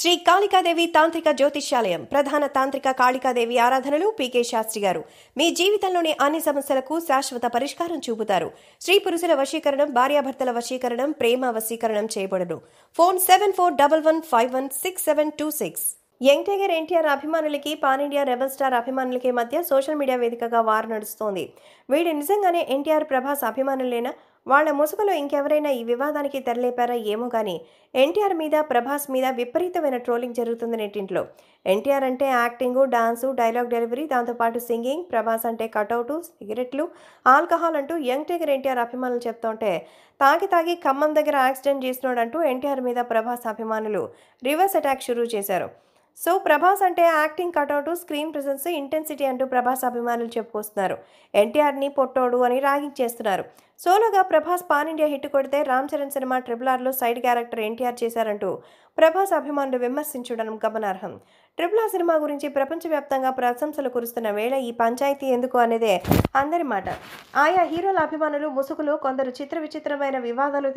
శ్రీ కాళికాదేవి తాంత్రిక జ్యోతిష్యాలయం ప్రధాన తాంత్రిక కాళికాదేవి ఆరాధనలు పీకే శాస్త్రి గారు మీ జీవితంలోని అన్ని సమస్యలకు శాశ్వత పరిష్కారం చూపుతారు స్త్రీ పురుషుల వశీకరణం భార్యాభర్తల వశీకరణం ప్రేమ వశీకరణం చేయబడను phone seven four double one five one six seven two six young tiger NTR అభిమానులకి పాన్ ఇండియా రెబల్ స్టార్ అభిమానులకి మధ్య సోషల్ మీడియా వేదికగా వార్ నడుస్తోంది వీడు నిజంగానే ఎన్టీఆర్ ప్రభాస్ అభిమానులేనా వాళ్ల ముసుగులో ఇంకెవరైనా ఈ వివాదానికి తెరలేపారా ఏమో కానీ ఎన్టీఆర్ మీద ప్రభాస్ మీద విపరీతమైన ట్రోలింగ్ జరుగుతుంది నెట్టింట్లో ఎన్టీఆర్ అంటే యాక్టింగ్ డాన్సు డైలాగ్ డెలివరీ దాంతోపాటు సింగింగ్ ప్రభాస్ అంటే కటౌటు సిగరెట్లు ఆల్కహాల్ అంటూ యంగ్ టైగర్ ఎన్టీఆర్ అభిమానులు చెప్తుంటే తాగి తాగి ఖమ్మం దగ్గర యాక్సిడెంట్ చేసినాడంటూ ఎన్టీఆర్ మీద ప్రభాస్ అభిమానులు రివర్స్ అటాక్ షురూ చేశారు సో ప్రభాస్ అంటే acting cutout screen presence intensity అంటూ ప్రభాస్ అభిమానులు చెప్పుకొస్తున్నారు ఎన్టీఆర్ని పొట్టోడు అని రాగించేస్తున్నారు సోలోగా ప్రభాస్ పాన్ ఇండియా హిట్ కొడితే రామ్ చరణ్ సినిమా ట్రిపుల్ ఆర్లో సైడ్ క్యారెక్టర్ ఎన్టీఆర్ చేశారంటూ ప్రభాస్ అభిమానులు విమర్శించడం గమనార్హం ట్రిపుల్ ఆర్ సినిమా గురించి ప్రపంచవ్యాప్తంగా ప్రశంసలు కురుస్తున్న వేళ ఈ పంచాయతీ ఎందుకు అనేదే అందరి మాట ఆయా హీరోల అభిమానులు ముసుగులు కొందరు చిత్ర విచిత్రమైన వివాదాలు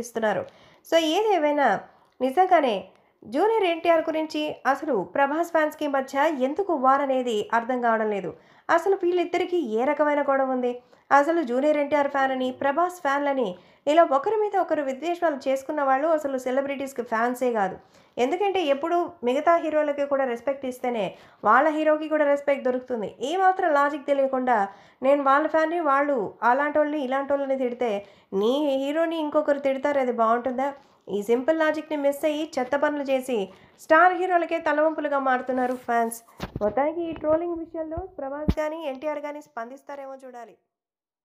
తీస్తున్నారు సో ఏదేమైనా నిజంగానే జూనియర్ ఎన్టీఆర్ గురించి అసలు ప్రభాస్ ఫ్యాన్స్కి మధ్య ఎందుకు వార్ అనేది అర్థం కావడం లేదు అసలు వీళ్ళిద్దరికీ ఏ రకమైన గొడవ ఉంది అసలు జూనియర్ ఎన్టీఆర్ ఫ్యాన్ అని ప్రభాస్ ఫ్యాన్లని ఇలా ఒకరి మీద ఒకరు విద్వేషాలు చేసుకున్న వాళ్ళు అసలు సెలబ్రిటీస్కి ఫ్యాన్సే కాదు ఎందుకంటే ఎప్పుడు మిగతా హీరోలకి కూడా రెస్పెక్ట్ ఇస్తేనే వాళ్ళ హీరోకి కూడా రెస్పెక్ట్ దొరుకుతుంది ఏమాత్రం లాజిక్ తెలియకుండా నేను వాళ్ళ ఫ్యాన్ని వాళ్ళు అలాంటి వాళ్ళని ఇలాంటి వాళ్ళని తిడితే నీ హీరోని ఇంకొకరు తిడతారు అది బాగుంటుందా ఈ సింపుల్ లాజిక్ని మిస్ అయ్యి చెత్త పనులు చేసి స్టార్ హీరోలకే తలవంపులుగా మారుతున్నారు ఫ్యాన్స్ మొత్తానికి ఈ ట్రోలింగ్ విషయంలో ప్రభాస్ కానీ ఎన్టీఆర్ కానీ స్పందిస్తారేమో చూడాలి